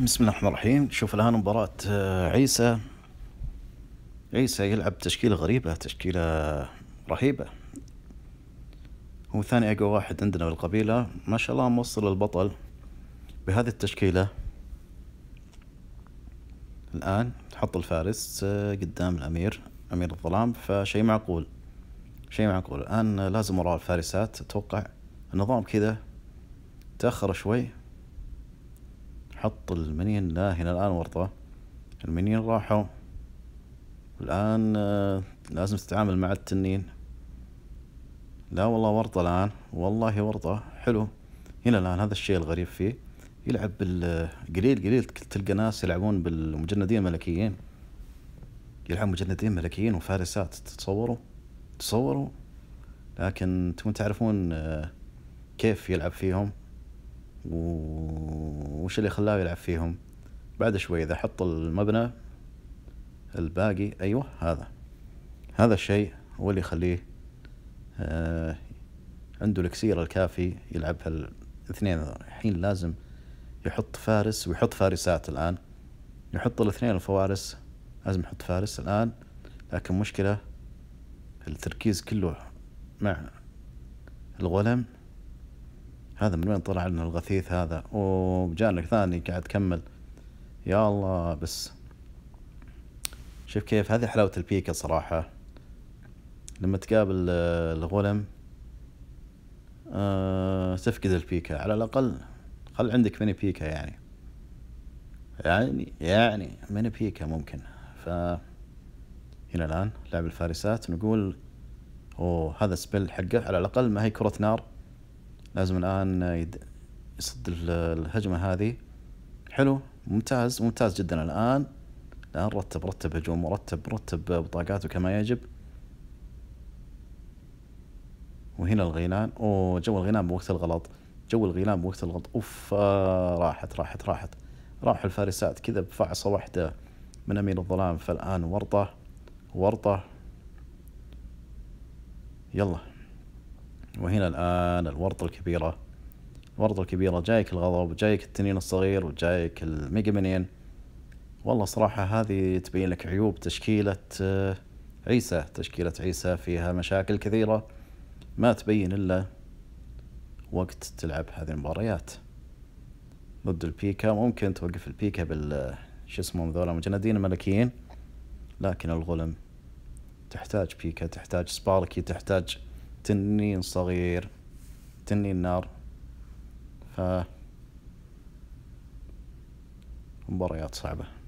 بسم الله الرحمن الرحيم شوف الآن مباراة آه، عيسى عيسى يلعب تشكيلة غريبة تشكيلة رهيبة هو ثاني أقوى واحد عندنا بالقبيلة ما شاء الله موصل البطل بهذه التشكيلة الآن حط الفارس آه، قدام الأمير أمير الظلام فشيء معقول شيء معقول الآن لازم وراء الفارسات أتوقع النظام كذا تأخر شوي حط المنيون لا هنا الآن ورطة المنيون راحوا الآن آه، لازم تتعامل مع التنين لا والله ورطة الآن والله ورطة حلو هنا الآن هذا الشيء الغريب فيه يلعب بال آه، قليل قليل تلقى ناس يلعبون بالمجندين الملكيين يلعب مجندين ملكيين وفارسات تتصوروا تصوروا لكن تبون تعرفون آه، كيف يلعب فيهم و وش اللي خلاه يلعب فيهم بعد شوي إذا حط المبنى الباقي أيوة هذا هذا الشيء هو اللي يخليه آه عنده الإكسير الكافي يلعب هالاثنين الحين لازم يحط فارس ويحط فارسات الآن يحط الاثنين الفوارس لازم يحط فارس الآن لكن مشكلة التركيز كله مع الغلم هذا من وين طلع لنا الغثيث هذا وجانك ثاني قاعد تكمل يا الله بس شوف كيف هذه حلاوة البيكا صراحة لما تقابل آه، الغلم أه تفقد البيكا على الأقل خل عندك ميني بيكا يعني يعني يعني ميني بيكا ممكن ف هنا الآن لعب الفارسات نقول أوه هذا سبيل حقه على الأقل ما هي كرة نار لازم الان يصد الهجمه هذه حلو ممتاز ممتاز جدا الان الان رتب رتب هجوم ورتب رتب بطاقاته كما يجب وهنا الغيلان او جو الغيلان بوقت الغلط جو الغيلان بوقت الغلط اوف آه راحت راحت راحت راح الفارسات كذا بفعصه واحده من امير الظلام فالان ورطه ورطه يلا وهنا الآن الورطة الكبيرة الورطة الكبيرة جايك الغضب وجايك التنين الصغير وجايك الميجا منين والله صراحة هذه تبين لك عيوب تشكيلة آه، عيسى تشكيلة عيسى فيها مشاكل كثيرة ما تبين إلا وقت تلعب هذه المباريات ضد البيكا ممكن توقف البيكا بال آه، شو اسمهم ذولا مجندين ملكيين لكن الغلم تحتاج بيكا تحتاج سباركي تحتاج تنين صغير تنين نار ف مباريات صعبه